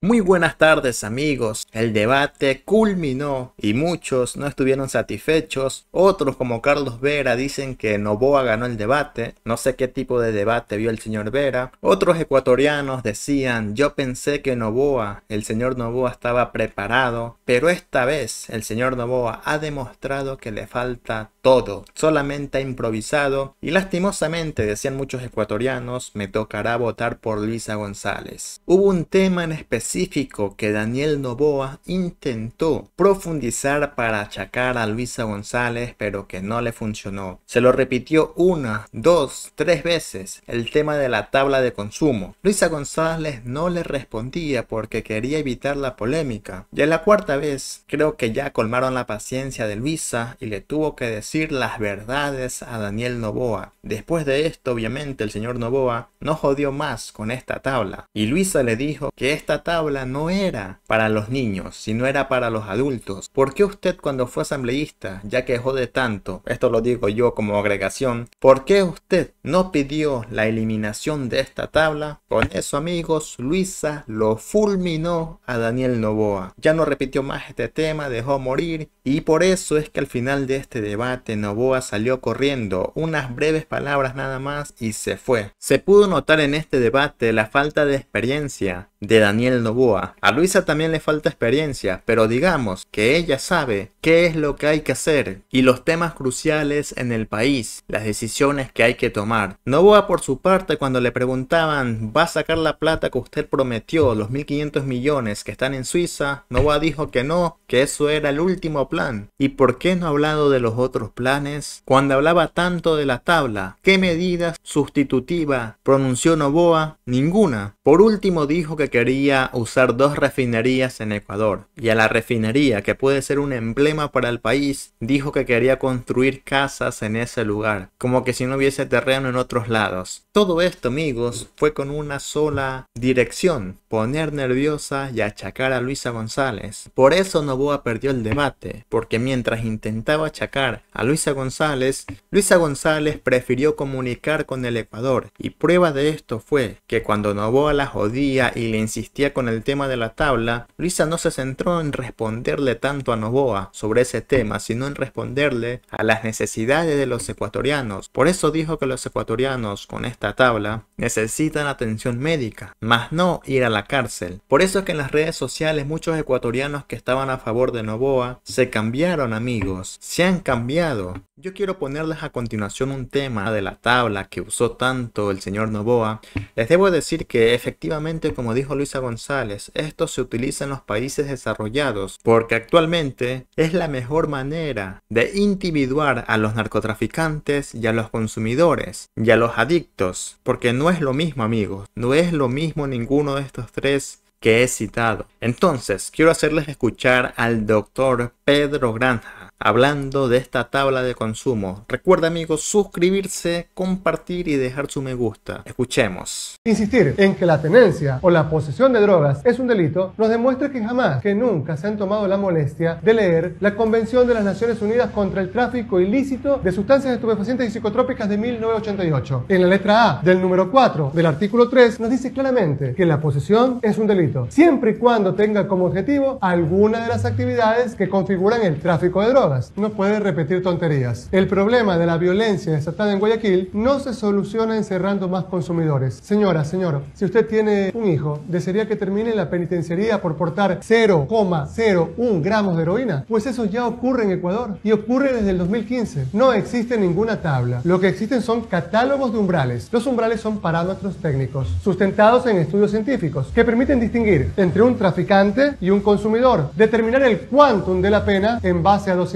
Muy buenas tardes amigos, el debate culminó y muchos no estuvieron satisfechos, otros como Carlos Vera dicen que Noboa ganó el debate, no sé qué tipo de debate vio el señor Vera, otros ecuatorianos decían yo pensé que Noboa, el señor Noboa estaba preparado, pero esta vez el señor Noboa ha demostrado que le falta todo, solamente ha improvisado y lastimosamente, decían muchos ecuatorianos, me tocará votar por Luisa González. Hubo un tema en específico que Daniel Novoa intentó profundizar para achacar a Luisa González, pero que no le funcionó. Se lo repitió una, dos, tres veces el tema de la tabla de consumo. Luisa González no le respondía porque quería evitar la polémica. Y en la cuarta vez, creo que ya colmaron la paciencia de Luisa y le tuvo que decir las verdades a Daniel Novoa. Después de esto, obviamente, el señor Novoa no jodió más con esta tabla. Y Luisa le dijo que esta tabla no era para los niños, sino era para los adultos. ¿Por qué usted cuando fue asambleísta, ya que de tanto, esto lo digo yo como agregación, ¿por qué usted no pidió la eliminación de esta tabla? Con eso, amigos, Luisa lo fulminó a Daniel Novoa. Ya no repitió más este tema, dejó morir y por eso es que al final de este debate salió corriendo, unas breves palabras nada más y se fue. Se pudo notar en este debate la falta de experiencia de Daniel Novoa. A Luisa también le falta experiencia, pero digamos que ella sabe qué es lo que hay que hacer y los temas cruciales en el país, las decisiones que hay que tomar. Novoa por su parte cuando le preguntaban, ¿va a sacar la plata que usted prometió, los 1.500 millones que están en Suiza? Novoa dijo que no, que eso era el último plan. ¿Y por qué no ha hablado de los otros planes, cuando hablaba tanto de la tabla, ¿qué medidas sustitutiva pronunció noboa Ninguna. Por último dijo que quería usar dos refinerías en Ecuador, y a la refinería, que puede ser un emblema para el país, dijo que quería construir casas en ese lugar, como que si no hubiese terreno en otros lados. Todo esto, amigos, fue con una sola dirección, poner nerviosa y achacar a Luisa González. Por eso noboa perdió el debate, porque mientras intentaba achacar a Luisa González, Luisa González prefirió comunicar con el Ecuador y prueba de esto fue que cuando Novoa la jodía y le insistía con el tema de la tabla, Luisa no se centró en responderle tanto a Novoa sobre ese tema, sino en responderle a las necesidades de los ecuatorianos. Por eso dijo que los ecuatorianos con esta tabla necesitan atención médica, más no ir a la cárcel. Por eso es que en las redes sociales muchos ecuatorianos que estaban a favor de Novoa se cambiaron amigos, se han cambiado yo quiero ponerles a continuación un tema de la tabla que usó tanto el señor Novoa. Les debo decir que efectivamente, como dijo Luisa González, esto se utiliza en los países desarrollados porque actualmente es la mejor manera de individuar a los narcotraficantes y a los consumidores y a los adictos. Porque no es lo mismo, amigos. No es lo mismo ninguno de estos tres que he citado. Entonces, quiero hacerles escuchar al doctor Pedro Granja hablando de esta tabla de consumo. Recuerda amigos suscribirse, compartir y dejar su me gusta. Escuchemos. Insistir en que la tenencia o la posesión de drogas es un delito nos demuestra que jamás, que nunca se han tomado la molestia de leer la Convención de las Naciones Unidas contra el Tráfico Ilícito de Sustancias Estupefacientes y Psicotrópicas de 1988. En la letra A del número 4 del artículo 3 nos dice claramente que la posesión es un delito, siempre y cuando tenga como objetivo alguna de las actividades que configuran el tráfico de drogas no puede repetir tonterías. El problema de la violencia desatada en Guayaquil no se soluciona encerrando más consumidores. Señora, señor, si usted tiene un hijo, ¿desearía que termine en la penitenciaría por portar 0,01 gramos de heroína? Pues eso ya ocurre en Ecuador y ocurre desde el 2015. No existe ninguna tabla. Lo que existen son catálogos de umbrales. Los umbrales son parámetros técnicos, sustentados en estudios científicos, que permiten distinguir entre un traficante y un consumidor, determinar el quantum de la pena en base a dos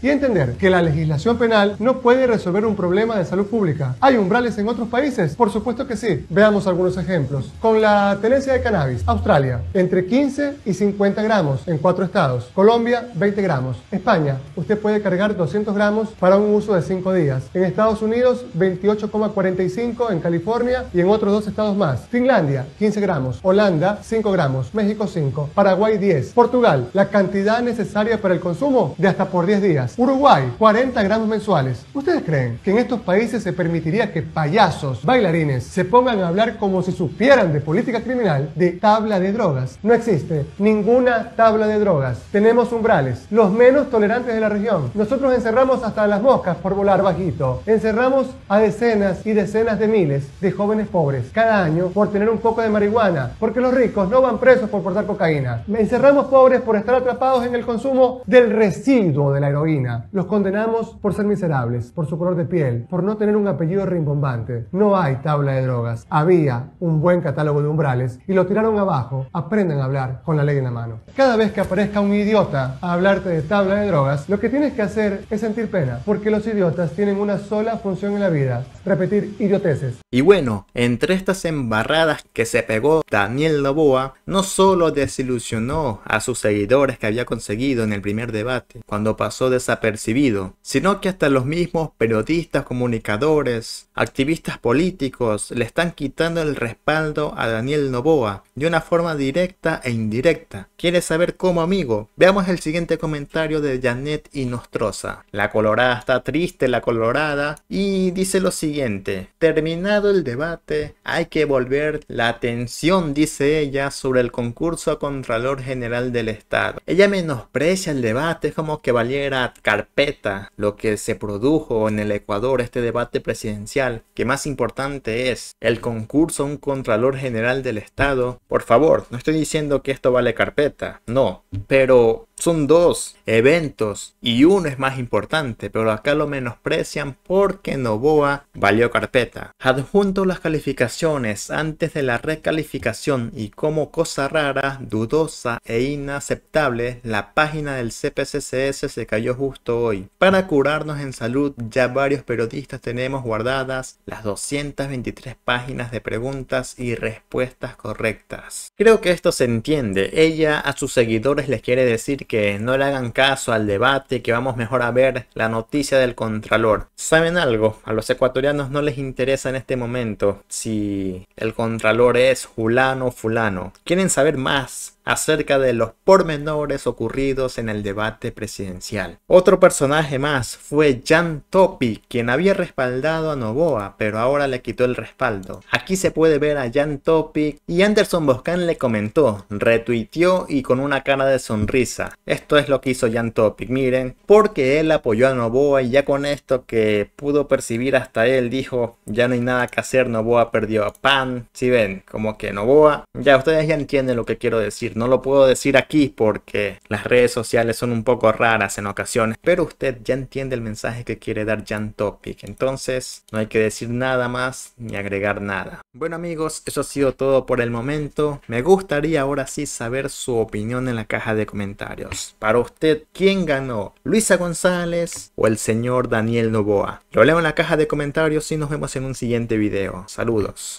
y entender que la legislación penal no puede resolver un problema de salud pública. ¿Hay umbrales en otros países? Por supuesto que sí. Veamos algunos ejemplos. Con la tenencia de cannabis, Australia, entre 15 y 50 gramos en cuatro estados. Colombia, 20 gramos. España, usted puede cargar 200 gramos para un uso de 5 días. En Estados Unidos, 28,45 en California y en otros dos estados más. Finlandia, 15 gramos. Holanda, 5 gramos. México, 5. Paraguay, 10. Portugal, la cantidad necesaria para el consumo de hasta por 10 días. Uruguay, 40 gramos mensuales. ¿Ustedes creen que en estos países se permitiría que payasos, bailarines, se pongan a hablar como si supieran de política criminal, de tabla de drogas? No existe ninguna tabla de drogas. Tenemos umbrales, los menos tolerantes de la región. Nosotros encerramos hasta las moscas por volar bajito. Encerramos a decenas y decenas de miles de jóvenes pobres cada año por tener un poco de marihuana, porque los ricos no van presos por portar cocaína. Encerramos pobres por estar atrapados en el consumo del residuo de la heroína. Los condenamos por ser miserables, por su color de piel, por no tener un apellido rimbombante. No hay tabla de drogas. Había un buen catálogo de umbrales y lo tiraron abajo. aprenden a hablar con la ley en la mano. Cada vez que aparezca un idiota a hablarte de tabla de drogas, lo que tienes que hacer es sentir pena, porque los idiotas tienen una sola función en la vida, repetir idioteces. Y bueno, entre estas embarradas que se pegó Daniel Loboa, no solo desilusionó a sus seguidores que había conseguido en el primer debate, cuando pasó desapercibido, sino que hasta los mismos periodistas, comunicadores, activistas políticos le están quitando el respaldo a Daniel Novoa de una forma directa e indirecta. ¿Quieres saber cómo, amigo? Veamos el siguiente comentario de Janet Inostroza. La colorada está triste, la colorada, y dice lo siguiente. Terminado el debate, hay que volver la atención, dice ella, sobre el concurso a Contralor General del Estado. Ella menosprecia el debate, como que va valiera carpeta lo que se produjo en el Ecuador, este debate presidencial, que más importante es el concurso a un Contralor General del Estado, por favor, no estoy diciendo que esto vale carpeta, no, pero son dos eventos y uno es más importante, pero acá lo menosprecian porque Novoa valió carpeta. Adjunto las calificaciones antes de la recalificación y como cosa rara, dudosa e inaceptable, la página del CPCCS se cayó justo hoy. Para curarnos en salud, ya varios periodistas tenemos guardadas las 223 páginas de preguntas y respuestas correctas. Creo que esto se entiende. Ella a sus seguidores les quiere decir que no le hagan caso al debate, que vamos mejor a ver la noticia del Contralor. ¿Saben algo? A los ecuatorianos no les interesa en este momento si el Contralor es fulano o fulano. Quieren saber más acerca de los pormenores ocurridos en el debate presidencial. Otro personaje más fue Jan Topi, quien había respaldado a Novoa, pero ahora le quitó el respaldo. Aquí se puede ver a Jan Topi y Anderson Boscan le comentó, retuiteó y con una cara de sonrisa. Esto es lo que hizo Jan Topic, miren, porque él apoyó a Novoa y ya con esto que pudo percibir hasta él dijo, ya no hay nada que hacer, Noboa perdió a Pan. Si ven, como que Noboa. ya ustedes ya entienden lo que quiero decir, no lo puedo decir aquí porque las redes sociales son un poco raras en ocasiones, pero usted ya entiende el mensaje que quiere dar Jan Topic. Entonces, no hay que decir nada más ni agregar nada. Bueno amigos, eso ha sido todo por el momento. Me gustaría ahora sí saber su opinión en la caja de comentarios. Para usted, ¿quién ganó? ¿Luisa González o el señor Daniel Novoa? Lo leo en la caja de comentarios y nos vemos en un siguiente video. Saludos.